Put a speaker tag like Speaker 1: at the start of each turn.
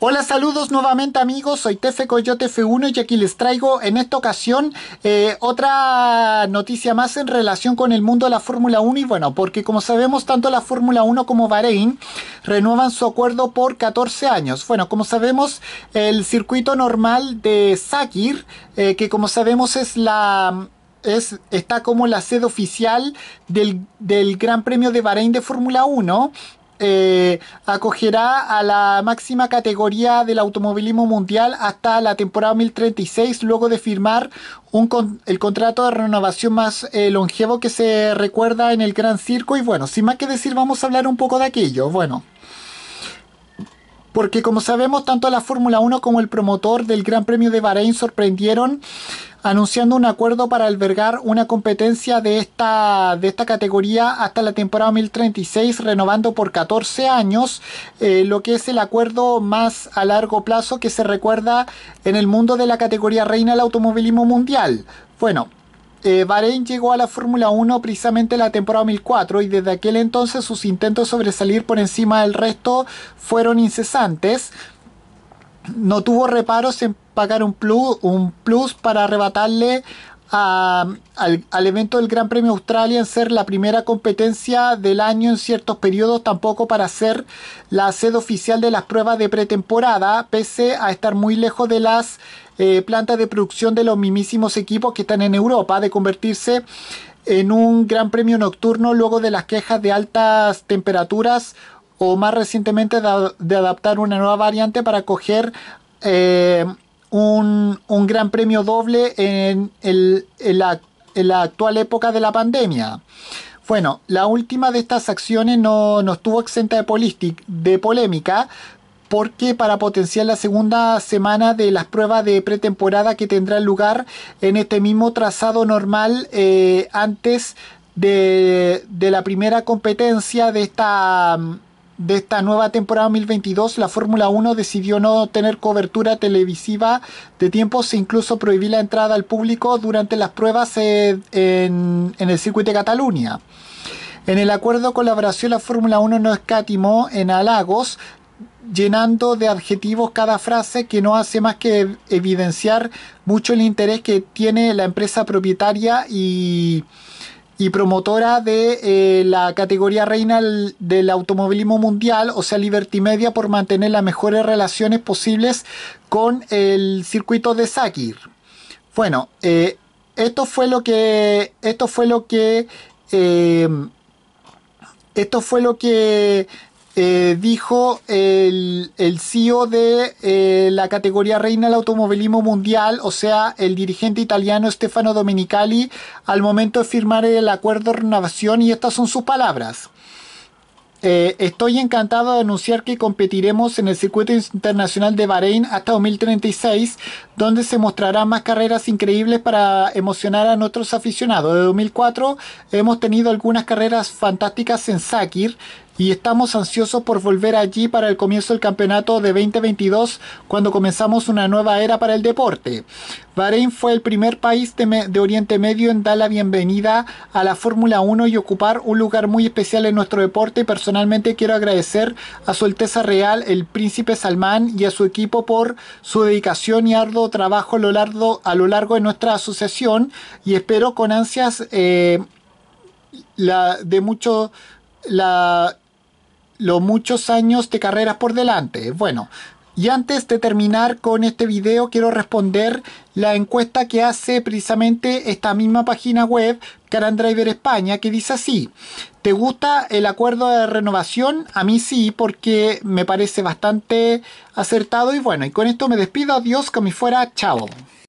Speaker 1: Hola, saludos nuevamente amigos, soy Tefe Coyote F1 y aquí les traigo en esta ocasión eh, otra noticia más en relación con el mundo de la Fórmula 1 y bueno, porque como sabemos tanto la Fórmula 1 como Bahrein renuevan su acuerdo por 14 años. Bueno, como sabemos el circuito normal de Sakir, eh, que como sabemos es la es, está como la sede oficial del, del Gran Premio de Bahrein de Fórmula 1. Eh, acogerá a la máxima categoría del automovilismo mundial hasta la temporada 1036 luego de firmar un el contrato de renovación más eh, longevo que se recuerda en el Gran Circo. Y bueno, sin más que decir, vamos a hablar un poco de aquello. Bueno. Porque como sabemos, tanto la Fórmula 1 como el promotor del Gran Premio de Bahrein sorprendieron anunciando un acuerdo para albergar una competencia de esta, de esta categoría hasta la temporada 2036, renovando por 14 años, eh, lo que es el acuerdo más a largo plazo que se recuerda en el mundo de la categoría reina del automovilismo mundial. Bueno, eh, Bahrein llegó a la Fórmula 1 precisamente en la temporada 2004 y desde aquel entonces sus intentos de sobresalir por encima del resto fueron incesantes no tuvo reparos en pagar un plus, un plus para arrebatarle al, evento del Gran Premio Australia en ser la primera competencia del año en ciertos periodos, tampoco para ser la sede oficial de las pruebas de pretemporada, pese a estar muy lejos de las eh, plantas de producción de los mismísimos equipos que están en Europa, de convertirse en un Gran Premio nocturno luego de las quejas de altas temperaturas o más recientemente de, adaptar una nueva variante para coger eh, un, un, gran premio doble en, la, actual época de la pandemia. Bueno, la última de estas acciones no, no estuvo exenta de, de polémica, porque para potenciar la segunda semana de las pruebas de pretemporada que tendrá lugar en este mismo trazado normal eh, antes de, la primera competencia de esta, de esta nueva temporada 2022, la Fórmula 1 decidió no tener cobertura televisiva de tiempos e incluso prohibir la entrada al público durante las pruebas eh, en, el circuito de Cataluña. En el acuerdo colaboración, la Fórmula 1 no escatimó en halagos, llenando de adjetivos cada frase que no hace más que evidenciar mucho el interés que tiene la empresa propietaria y y promotora de eh, la categoría reina del automovilismo mundial, o sea, Liberty Media, por mantener las mejores relaciones posibles con el circuito de Sakir. Bueno, eh, esto fue lo que. Esto fue lo que. Eh, esto fue lo que eh, dijo el, CEO de eh, la categoría reina del automovilismo mundial, o sea, el dirigente italiano Stefano Domenicali, al momento de firmar el acuerdo de renovación, y estas son sus palabras. Eh, estoy encantado de anunciar que competiremos en el circuito internacional de Bahrein hasta 2036, donde se mostrarán más carreras increíbles para emocionar a nuestros aficionados. De 2004 hemos tenido algunas carreras fantásticas en Sakir, y estamos ansiosos por volver allí para el comienzo del campeonato de 2022 cuando comenzamos una nueva era para el deporte. Bahrein fue el primer país de, Oriente Medio en dar la bienvenida a la Fórmula 1 y ocupar un lugar muy especial en nuestro deporte y personalmente quiero agradecer a su Alteza Real, el Príncipe Salmán y a su equipo por su dedicación y arduo trabajo a lo largo, a lo largo de nuestra asociación y espero con ansias eh, la de mucho la los muchos años de carreras por delante. Bueno, y antes de terminar con este video quiero responder la encuesta que hace precisamente esta misma página web, Carandriver España, que dice así, ¿te gusta el acuerdo de renovación? A mí sí, porque me parece bastante acertado y bueno, y con esto me despido, adiós, como fuera, chao.